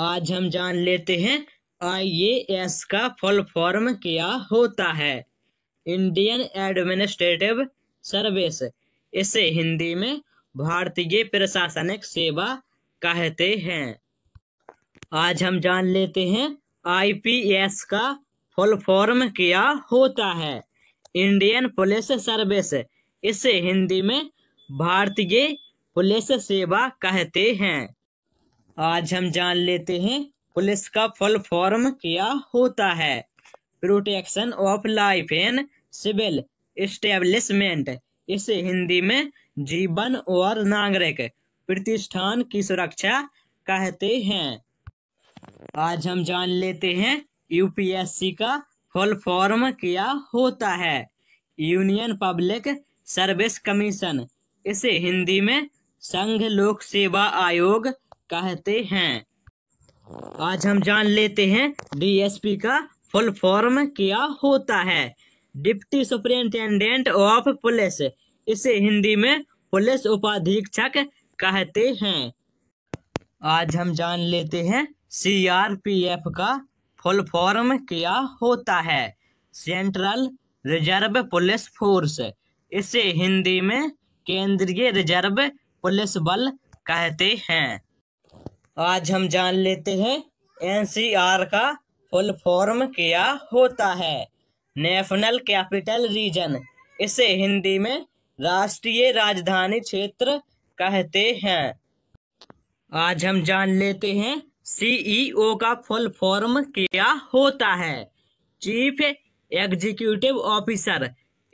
आज हम जान लेते हैं आईएएस का फुल फॉर्म क्या होता है इंडियन एडमिनिस्ट्रेटिव सर्विस इसे हिंदी में भारतीय प्रशासनिक सेवा कहते हैं आज हम जान लेते हैं आईपीएस का फुल फॉर्म क्या होता है इंडियन पुलिस सर्विस इसे हिंदी में भारतीय पुलिस सेवा कहते हैं आज हम जान लेते हैं पुलिस का फुल फॉर्म क्या होता है protection of life and civil establishment इसे हिंदी में जीवन और नागरिक प्रतिष्ठान की सुरक्षा कहते हैं आज हम जान लेते हैं यूपीएससी का फुल फॉर्म क्या होता है यूनियन पब्लिक सर्विस कमीशन इसे हिंदी में संघ लोक सेवा आयोग कहते हैं आज हम जान लेते हैं डीएसपी का फुल फॉर्म क्या होता है डिप्टी सुपरिंटेंडेंट ऑफ पुलिस इसे हिंदी में पुलिस उपाधीक्षक कहते हैं आज हम जान लेते हैं सीआरपीएफ का फुल फॉर्म क्या होता है सेंट्रल रिजर्व पुलिस फोर्स इसे हिंदी में केंद्रीय रिजर्व पुलिस बल कहते हैं आज हम जान लेते हैं एनसीआर का फुल फॉर्म क्या होता है नेशनल कैपिटल रीजन इसे हिंदी में राष्ट्रीय राजधानी क्षेत्र कहते हैं आज हम जान लेते हैं सीईओ e का फुल फॉर्म क्या होता है चीफ एग्जीक्यूटिव ऑफिसर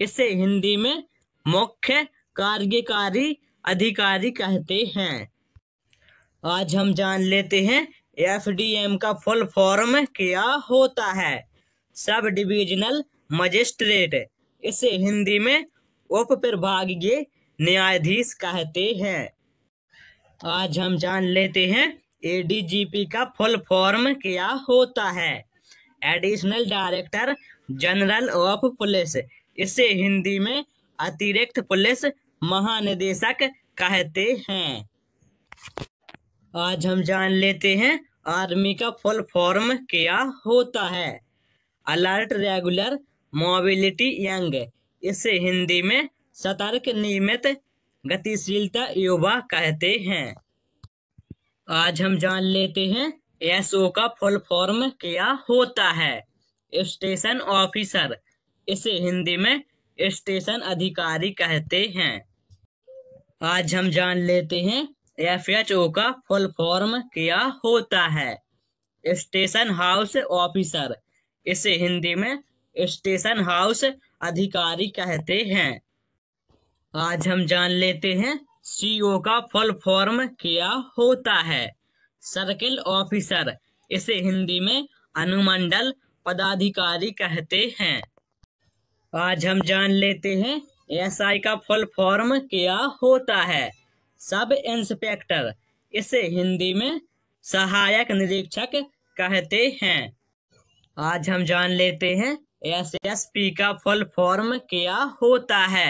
इसे हिंदी में मुख्य कार्यकारी अधिकारी कहते हैं आज हम जान लेते हैं एम का फुल फॉर्म क्या होता है सब डिविजनल मजिस्ट्रेट इसे हिंदी में उप प्रभागीय न्यायाधीश कहते हैं आज हम जान लेते हैं एडीजीपी का फुल फॉर्म क्या होता है additional director general of police इसे हिंदी में अतिरिक्त पुलिस महानिदेशक कहते हैं आज हम जान लेते हैं आर्मी का फुल फॉर्म क्या होता है अलर्ट रेगुलर मोबिलिटी यंग इसे हिंदी में सतर्क नियमित गतिशीलता युवा कहते हैं आज हम जान लेते हैं एसओ का फुल फॉर्म क्या होता है स्टेशन ऑफिसर इसे हिंदी में स्टेशन अधिकारी कहते हैं आज हम जान लेते हैं एफ एच ओ का फुल फॉर्म क्या होता है स्टेशन हाउस ऑफिसर इसे हिंदी में स्टेशन हाउस अधिकारी कहते हैं आज हम जान लेते हैं सीओ का फुल फॉर्म क्या होता है सर्किल ऑफिसर इसे हिंदी में अनुमंडल पदाधिकारी कहते हैं आज हम जान लेते हैं एसआई का फुल फॉर्म क्या होता है सब इंस्पेक्टर इसे हिंदी में सहायक निरीक्षक कहते हैं आज हम जान लेते हैं एस एस पी का फुल फॉर्म क्या होता है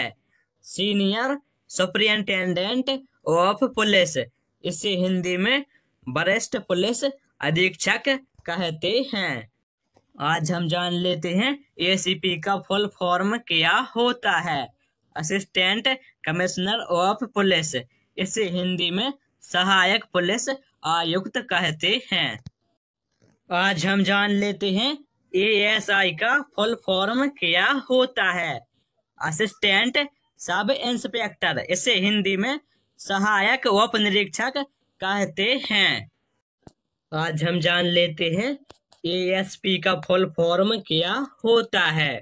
सीनियर सुप्रिंटेंडेंट ऑफ पुलिस इसे हिंदी में वरिष्ठ पुलिस अधीक्षक कहते हैं आज हम जान लेते हैं एसीपी का फुल फॉर्म क्या होता है असिस्टेंट कमिश्नर ऑफ पुलिस इसे हिंदी में सहायक पुलिस आयुक्त कहते हैं आज हम जान लेते हैं एएसआई का फुल फॉर्म क्या होता है असिस्टेंट सब इंस्पेक्टर इसे हिंदी में सहायक उप निरीक्षक कहते हैं आज हम जान लेते हैं एएसपी का फुल फॉर्म क्या होता है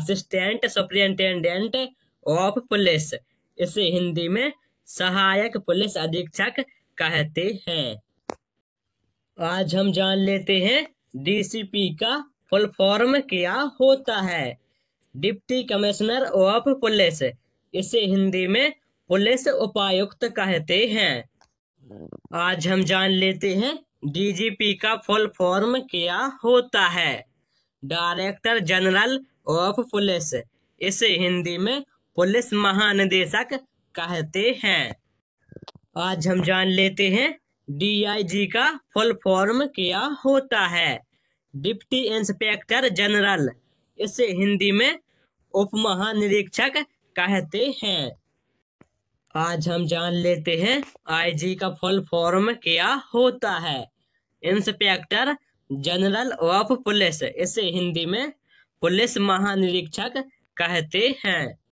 असिस्टेंट सुप्रिंटेंडेंट ऑफ पुलिस इसे हिंदी में सहायक पुलिस अधीक्षक कहते हैं आज हम जान लेते हैं डीसीपी का फुल फॉर्म क्या होता है डिप्टी कमिश्नर ऑफ पुलिस इसे हिंदी में पुलिस उपायुक्त कहते हैं आज हम जान लेते हैं डीजीपी का फुल फॉर्म क्या होता है डायरेक्टर जनरल ऑफ पुलिस इसे हिंदी में पुलिस महानिदेशक कहते हैं आज हम जान लेते हैं डीआईजी का फुल फॉर्म क्या होता है डिप्टी इंस्पेक्टर जनरल इसे हिंदी में उप महानिरीक्षक कहते हैं आज हम जान लेते हैं आईजी का फुल फॉर्म क्या होता है इंस्पेक्टर जनरल ऑफ पुलिस इसे हिंदी में पुलिस महानिरीक्षक कहते हैं